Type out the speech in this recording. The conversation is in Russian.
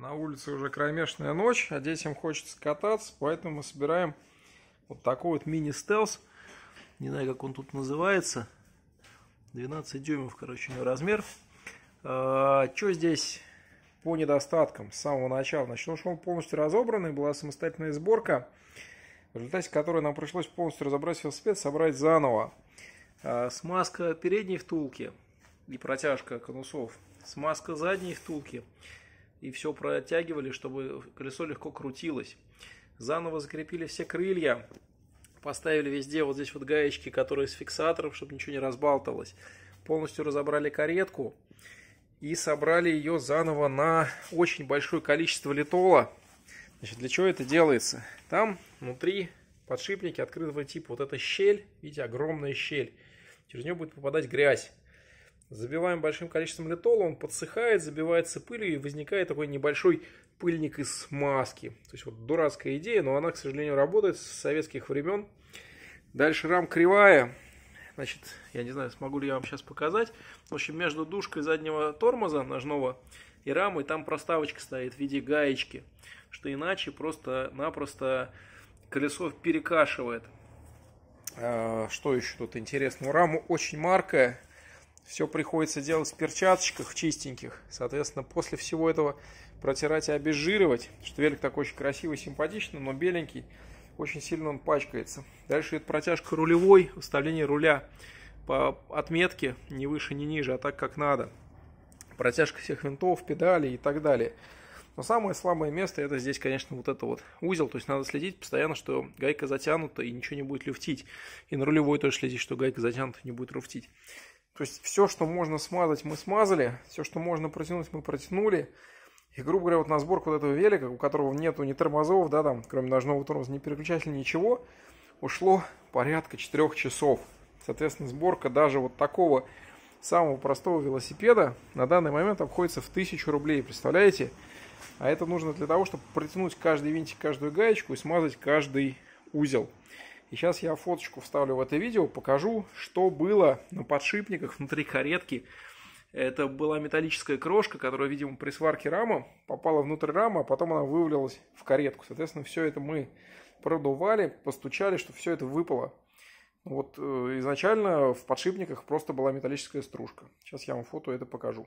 На улице уже кромешная ночь, а детям хочется кататься, поэтому мы собираем вот такой вот мини-стелс. Не знаю, как он тут называется. 12 дюймов, короче, у него размер. А, что здесь по недостаткам с самого начала? Начну, что он полностью разобранный, была самостоятельная сборка, в результате которой нам пришлось полностью разобрать велосипед, собрать заново. А, смазка передней втулки и протяжка конусов. Смазка задней втулки и все протягивали, чтобы колесо легко крутилось. Заново закрепили все крылья, поставили везде вот здесь вот гаечки, которые с фиксаторов, чтобы ничего не разбалтывалось. Полностью разобрали каретку и собрали ее заново на очень большое количество литола. Значит, для чего это делается? Там внутри подшипники открытого типа вот эта щель, видите, огромная щель. Через нее будет попадать грязь. Забиваем большим количеством литола, он подсыхает, забивается пылью и возникает такой небольшой пыльник из смазки. То есть вот дурацкая идея, но она, к сожалению, работает с советских времен. Дальше рам кривая. Значит, я не знаю, смогу ли я вам сейчас показать. В общем, между душкой заднего тормоза ножного и рамой там проставочка стоит в виде гаечки. Что иначе просто-напросто колесо перекашивает. А, что еще тут интересного? Раму очень маркая все приходится делать в перчаточках чистеньких. Соответственно, после всего этого протирать и обезжиривать. Что такой очень красивый, симпатичный, но беленький. Очень сильно он пачкается. Дальше идет протяжка рулевой, вставление руля по отметке не выше, не ниже, а так как надо. Протяжка всех винтов, педалей и так далее. Но самое слабое место это здесь, конечно, вот это вот узел. То есть надо следить постоянно, что гайка затянута и ничего не будет люфтить. И на рулевой тоже следить, что гайка затянута и не будет люфтить. То есть все, что можно смазать, мы смазали, все, что можно протянуть, мы протянули. И, грубо говоря, вот на сборку вот этого велика, у которого нету ни тормозов, да, там, кроме ножного тормоза, ни переключателя, ничего, ушло порядка 4 часов. Соответственно, сборка даже вот такого самого простого велосипеда на данный момент обходится в 1000 рублей, представляете? А это нужно для того, чтобы протянуть каждый винтик, каждую гаечку и смазать каждый узел. И сейчас я фоточку вставлю в это видео, покажу, что было на подшипниках внутри каретки. Это была металлическая крошка, которая, видимо, при сварке рама попала внутрь рамы, а потом она вывалилась в каретку. Соответственно, все это мы продували, постучали, что все это выпало. Вот э, изначально в подшипниках просто была металлическая стружка. Сейчас я вам фото это покажу.